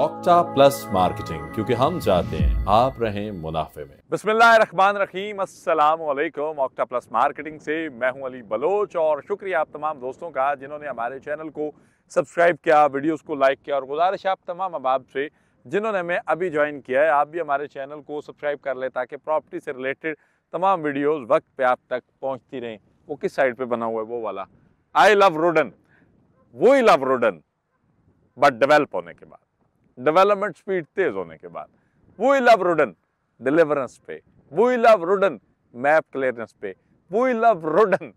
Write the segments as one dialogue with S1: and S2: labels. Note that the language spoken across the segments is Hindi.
S1: ऑक्टा प्लस मार्केटिंग क्योंकि हम चाहते हैं आप रहें मुनाफे में बिस्मिल्लाहमान रहीम ऑक्टा प्लस मार्केटिंग से मैं हूं अली बलोच और शुक्रिया आप तमाम दोस्तों का जिन्होंने हमारे चैनल को सब्सक्राइब किया वीडियोस को लाइक किया और गुजारिश आप तमाम अहबाब से जिन्होंने हमें अभी ज्वाइन किया है आप भी हमारे चैनल को सब्सक्राइब कर ले ताकि प्रॉपर्टी से रिलेटेड तमाम वीडियोज़ वक्त पर आप तक पहुँचती रहें वो किस साइड पर बना हुआ है वो वाला आई लव रोडन वो ही लव रोडन बट डेवेल्प होने के बाद डेवलपमेंट स्पीड तेज होने के बाद वी लव रुडन डिलीवरेंस पे वी लव रुडन मैप क्लियरेंस पे वी लव रुडन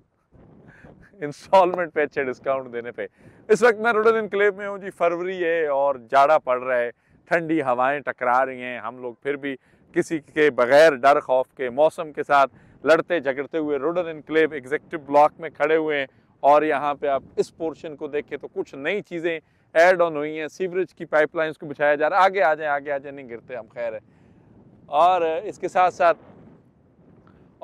S1: इंस्टॉलमेंट पे अच्छे डिस्काउंट देने पे इस वक्त मैं रोडन इनक्लेव में हूँ जी फरवरी है और जाड़ा पड़ रहा है ठंडी हवाएं टकरा रही हैं हम लोग फिर भी किसी के बगैर डर खौफ के मौसम के साथ लड़ते झगड़ते हुए रुडन इनक्लेव एग्जेक्टिव ब्लॉक में खड़े हुए हैं और यहाँ पे आप इस पोर्शन को देखें तो कुछ नई चीज़ें एड ऑन हुई हैं सीवरेज की पाइपलाइंस को बिछाया जा रहा है आगे आ जाए आगे आ जाए नहीं गिरते हम खैर है और इसके साथ साथ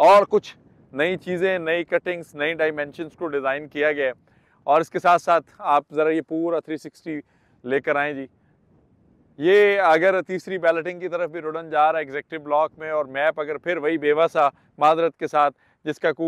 S1: और कुछ नई चीज़ें नई कटिंग्स नई डाइमेंशंस को डिज़ाइन किया गया और इसके साथ साथ आप ज़रा ये पूरा 360 लेकर आएँ जी ये अगर तीसरी बैलेटिंग की तरफ भी रुडन जा रहा है एग्जेक्टिव ब्लॉक में और मैप अगर फिर वही बेवा माजरत के साथ जिसका को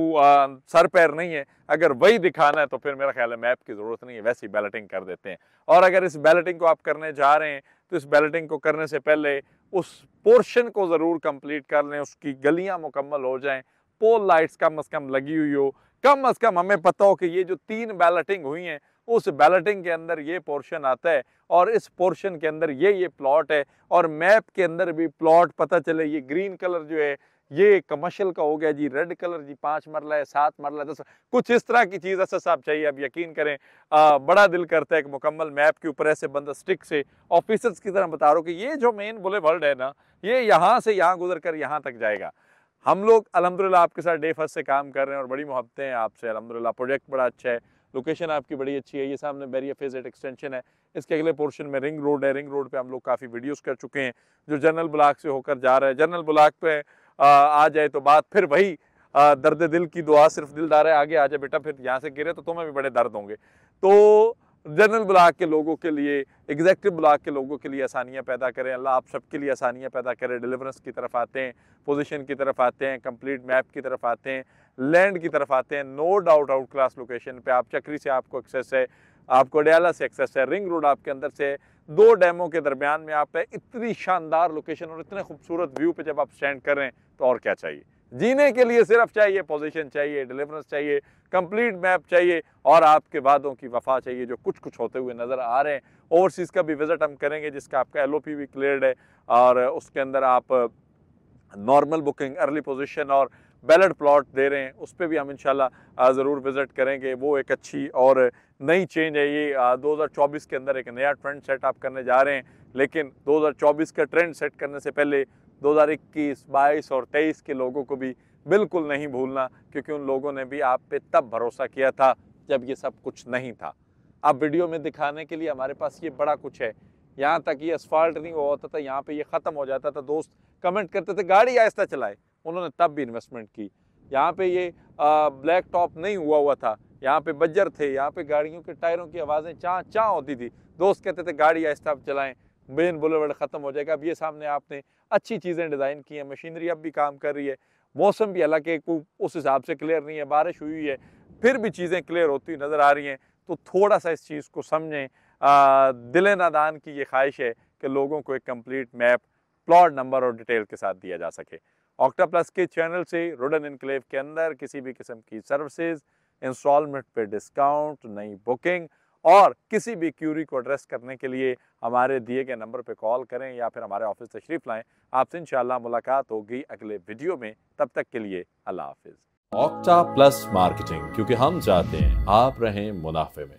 S1: सर पैर नहीं है अगर वही दिखाना है तो फिर मेरा ख्याल है मैप की ज़रूरत नहीं है वैसे ही बैलेटिंग कर देते हैं और अगर इस बैलेटिंग को आप करने जा रहे हैं तो इस बैलेटिंग को करने से पहले उस पोर्शन को ज़रूर कंप्लीट कर लें उसकी गलियाँ मुकम्मल हो जाए पोल लाइट्स कम अज़ कम लगी हुई हो कम अज़ कम हमें पता हो कि ये जो तीन बैलेटिंग हुई हैं उस बैलेटिंग के अंदर ये पोर्शन आता है और इस पोर्शन के अंदर ये ये प्लॉट है और मैप के अंदर भी प्लॉट पता चले ये ग्रीन कलर जो है ये कमर्शियल का हो गया जी रेड कलर जी पांच मरला है सात मरला दस कुछ इस तरह की चीज़ ऐसा साहब चाहिए अब यकीन करें आ, बड़ा दिल करता है एक मुकम्मल मैप के ऊपर ऐसे बंदा स्टिक से ऑफिसर्स की तरह बता रहा हूँ कि ये जो मेन बुले वर्ल्ड है ना ये यहाँ से यहाँ गुजर कर यहाँ तक जाएगा हम लोग अलहमदिल्ला आपके साथ डे फर्स्ट से काम कर रहे हैं और बड़ी मोहब्बतें हैं आपसे अलहमदिल्ला प्रोजेक्ट बड़ा अच्छा है लोकेशन आपकी बड़ी अच्छी है ये सामने बैरियर फेज एट एक्सटेंशन है इसके अगले पोर्शन में रिंग रोड है रिंग रोड पे हम लोग काफ़ी वीडियोस कर चुके हैं जो जनरल ब्लॉक से होकर जा रहे हैं जनरल ब्लॉक पे आ जाए तो बात फिर वही दर्द दिल की दुआ सिर्फ दिलदार है आगे आ जाए बेटा फिर यहाँ से गिरे तो तुम्हें भी बड़े दर्द होंगे तो जनरल ब्लॉक के लोगों के लिए एग्जेक्टिव ब्लॉक के लोगों के लिए आसानियाँ पैदा करें अल्लाह आप सबके लिए आसानियाँ पैदा करें डिलीवरेंस की तरफ आते हैं पोजीशन की तरफ आते हैं कंप्लीट मैप की तरफ आते हैं लैंड की तरफ आते हैं no doubt out class location पे आप चक्री से आपको एक्सेस है आपको अडयाला से एक्सेस है रिंग रोड आपके अंदर से दो डैमों के दरमियान में आप है इतनी शानदार लोकेशन और इतने खूबसूरत व्यू पे जब आप स्टैंड कर रहे हैं तो और क्या चाहिए जीने के लिए सिर्फ चाहिए पोजीशन चाहिए डिलीवरेंस चाहिए कंप्लीट मैप चाहिए और आपके वादों की वफा चाहिए जो कुछ कुछ होते हुए नज़र आ रहे हैं ओवरसीज़ का भी विज़िट हम करेंगे जिसका आपका एल भी क्लियर है और उसके अंदर आप नॉर्मल बुकिंग अर्ली पोजिशन और बैलट प्लॉट दे रहे हैं उस पर भी हम इन ज़रूर विज़िट करेंगे वो एक अच्छी और नई चेंज है ये 2024 के अंदर एक नया ट्रेंड सेट आप करने जा रहे हैं लेकिन 2024 का ट्रेंड सेट करने से पहले 2021, 22 और 23 के लोगों को भी बिल्कुल नहीं भूलना क्योंकि उन लोगों ने भी आप पे तब भरोसा किया था जब ये सब कुछ नहीं था अब वीडियो में दिखाने के लिए हमारे पास ये बड़ा कुछ है यहाँ तक ये असफाल्ट नहीं हुआ होता था यहाँ पे ये ख़त्म हो जाता था दोस्त कमेंट करते थे गाड़ी आहिस्ता चलाए उन्होंने तब भी इन्वेस्टमेंट की यहाँ पे ये ब्लैक टॉप नहीं हुआ हुआ था यहाँ पे बज्जर थे यहाँ पे गाड़ियों के टायरों की आवाज़ें चाँ चाँ होती थी दोस्त कहते थे गाड़ी आहिस्ता आप चलाएँ मेन बुलेवर्ड ख़त्म हो जाएगा अब ये सामने आपने अच्छी चीज़ें डिज़ाइन की हैं मशीनरी अब भी काम कर रही है मौसम भी हालांकि उस हिसाब से क्लियर नहीं है बारिश हुई है फिर भी चीज़ें क्लियर होती नज़र आ रही हैं तो थोड़ा सा इस चीज़ को समझें दिल नादान की ये ख्वाहिश है कि लोगों को एक कम्प्लीट मैप प्लॉट नंबर और डिटेल के साथ दिया जा सके ऑक्टा प्लस के चैनल से रोडन इनक्लेव के अंदर किसी भी किस्म की सर्विसेज इंस्टॉलमेंट पे डिस्काउंट नई बुकिंग और किसी भी क्यूरी को एड्रेस करने के लिए हमारे दिए गए नंबर पर कॉल करें या फिर हमारे ऑफिस तशरीफ़ लाएं आपसे इंशाल्लाह मुलाकात होगी अगले वीडियो में तब तक के लिए अल्लाह हाफिज़ ऑक्टा प्लस मार्केटिंग क्योंकि हम चाहते हैं आप रहें मुनाफे में